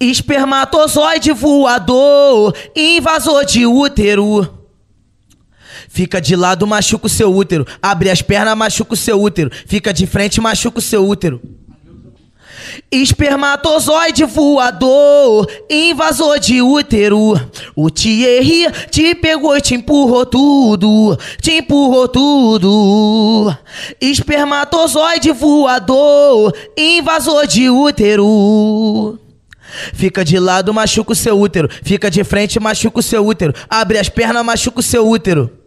Espermatozoide voador, invasor de útero. Fica de lado, machuca o seu útero. Abre as pernas, machuca o seu útero. Fica de frente, machuca o seu útero. Espermatozoide voador, invasor de útero. O Thierry te pegou e te empurrou tudo, te empurrou tudo. Espermatozoide voador, invasor de útero. Fica de lado, machuca o seu útero. Fica de frente, machuca o seu útero. Abre as pernas, machuca o seu útero.